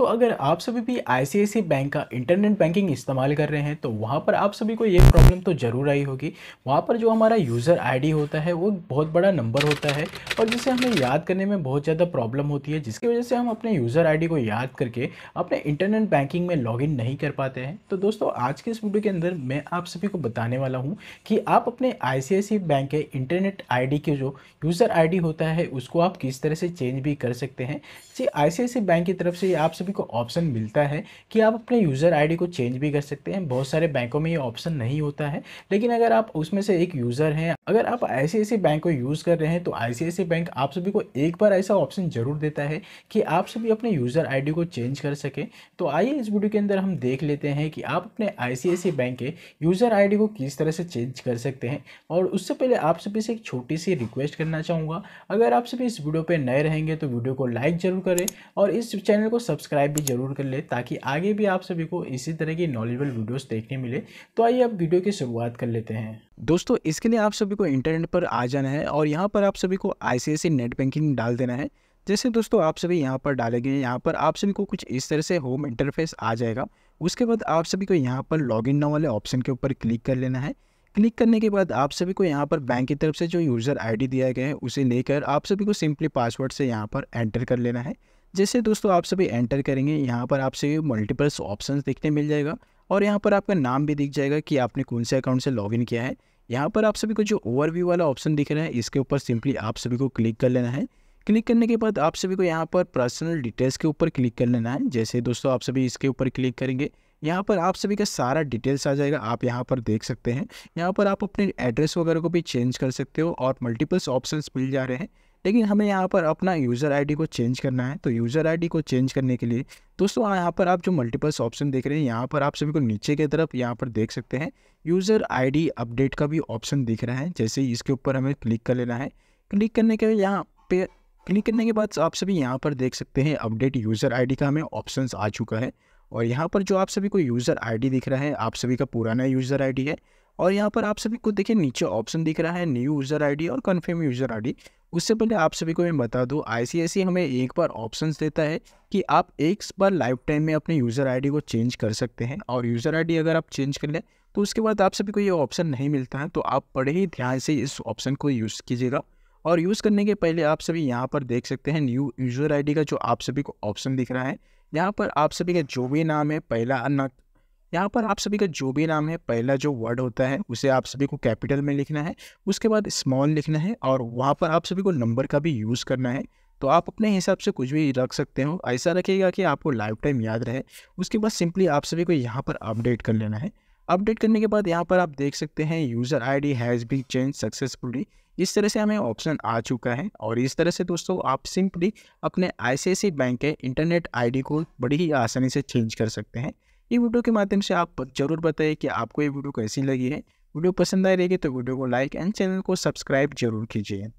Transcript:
तो अगर आप सभी भी आई बैंक का इंटरनेट बैंकिंग इस्तेमाल कर रहे हैं तो वहाँ पर आप सभी को ये प्रॉब्लम तो ज़रूर आई होगी वहाँ पर जो हमारा यूज़र आईडी होता है वो बहुत बड़ा नंबर होता है और जिसे हमें याद करने में बहुत ज़्यादा प्रॉब्लम होती है जिसकी वजह से हम अपने यूज़र आई को याद करके अपने इंटरनेट बैंकिंग में लॉग नहीं कर पाते हैं तो दोस्तों आज के इस वीडियो के अंदर मैं आप सभी को बताने वाला हूँ कि आप अपने आई बैंक के इंटरनेट आई के जो यूज़र आई होता है उसको आप किस तरह से चेंज भी कर सकते हैं जी आई बैंक की तरफ से आप सभी सभी को ऑप्शन मिलता है कि आप अपने यूज़र आईडी को चेंज भी कर सकते हैं बहुत सारे बैंकों में ये ऑप्शन नहीं होता है लेकिन अगर आप उसमें से एक यूज़र हैं अगर आप आई बैंक को यूज़ कर रहे हैं तो आई बैंक आप सभी को एक बार ऐसा ऑप्शन ज़रूर देता है कि आप सभी अपने यूज़र आईडी को चेंज कर सकें तो आइए इस वीडियो के अंदर हम देख लेते हैं कि आप अपने आई बैंक के यूज़र आई को किस तरह से चेंज कर सकते हैं और उससे पहले आप सभी से एक छोटी सी रिक्वेस्ट करना चाहूँगा अगर आप सभी इस वीडियो पर नए रहेंगे तो वीडियो को लाइक ज़रूर करें और इस चैनल को सब्सक्राइब भी ज़रूर कर लें ताकि आगे भी आप सभी को इसी तरह की नॉलेजबल वीडियोज देखने मिले तो आइए आप वीडियो की शुरुआत कर लेते हैं दोस्तों इसके लिए आप सभी को इंटरनेट पर आ जाना है और यहाँ पर आप सभी को आई e नेट बैंकिंग डाल देना है जैसे दोस्तों आप सभी यहाँ पर डालेंगे यहाँ पर आप सभी को कुछ इस तरह से होम इंटरफेस आ जाएगा उसके बाद आप सभी को यहाँ पर लॉग इन वाले ऑप्शन के ऊपर क्लिक कर लेना है क्लिक करने के बाद आप सभी को यहाँ पर बैंक की तरफ से जो यूज़र आईडी दिया गया है उसे लेकर आप सभी को सिंपली पासवर्ड से यहाँ पर एंटर कर लेना है जैसे दोस्तों आप सभी एंटर करेंगे यहाँ पर आपसे मल्टीपल्स ऑप्शन देखने मिल जाएगा और यहाँ पर आपका नाम भी दिख जाएगा कि आपने कौन से अकाउंट से लॉगिन किया है यहाँ पर आप सभी को जो ओवरव्यू वाला ऑप्शन दिख रहा है इसके ऊपर सिंपली आप सभी को क्लिक कर लेना है क्लिक करने के बाद आप सभी को यहाँ पर पर्सनल डिटेल्स के ऊपर क्लिक कर लेना है जैसे दोस्तों आप सभी इसके ऊपर क्लिक करेंगे यहाँ पर आप सभी का सारा डिटेल्स आ जाएगा आप यहाँ पर देख सकते हैं यहाँ पर आप अपने एड्रेस वगैरह को भी चेंज कर सकते हो और मल्टीपल्स ऑप्शंस मिल जा रहे हैं लेकिन हमें यहाँ पर अपना यूज़र आईडी को चेंज करना है तो यूज़र आईडी को चेंज करने के लिए दोस्तों यहाँ पर आप जो मल्टीपल्स ऑप्शन देख रहे हैं यहाँ पर आप सभी को नीचे की तरफ यहाँ पर देख सकते हैं यूज़र आईडी अपडेट का भी ऑप्शन दिख रहा है जैसे इसके ऊपर हमें क्लिक कर लेना है क्लिक करने के यहाँ पे क्लिक करने के बाद आप सभी यहाँ पर देख सकते हैं अपडेट यूज़र आई का हमें ऑप्शन आ चुका है और यहाँ पर जो आप सभी को यूज़र आई दिख रहा है आप सभी का पुराना यूज़र आई है और यहाँ पर आप सभी को देखिए नीचे ऑप्शन दिख रहा है न्यू यूज़र आईडी और कन्फर्म यूज़र आईडी उससे पहले आप सभी को मैं बता दूं आई e हमें एक बार ऑप्शंस देता है कि आप एक बार लाइफ टाइम में अपने यूज़र आईडी को चेंज कर सकते हैं और यूज़र आईडी अगर आप चेंज कर लें तो उसके बाद आप सभी को ये ऑप्शन नहीं मिलता है तो आप बड़े ही ध्यान से इस ऑप्शन को यूज़ कीजिएगा और यूज़ करने के पहले आप सभी यहाँ पर देख सकते हैं न्यू यूज़र आई का जो आप सभी को ऑप्शन दिख रहा है यहाँ पर आप सभी का जो भी नाम है पहला यहाँ पर आप सभी का जो भी नाम है पहला जो वर्ड होता है उसे आप सभी को कैपिटल में लिखना है उसके बाद स्मॉल लिखना है और वहाँ पर आप सभी को नंबर का भी यूज़ करना है तो आप अपने हिसाब से कुछ भी रख सकते हो ऐसा रखिएगा कि आपको लाइफ टाइम याद रहे उसके बाद सिंपली आप सभी को यहाँ पर अपडेट कर लेना है अपडेट करने के बाद यहाँ पर आप देख सकते हैं user ID has be change successfully इस तरह से हमें ऑप्शन आ चुका है और इस तरह से दोस्तों आप सिंपली अपने आई बैंक के इंटरनेट डी को बड़ी ही आसानी से चेंज कर सकते हैं ये वीडियो के माध्यम से आप जरूर बताइए कि आपको ये वीडियो कैसी लगी है वीडियो पसंद आ रही है तो वीडियो को लाइक एंड चैनल को सब्सक्राइब जरूर कीजिए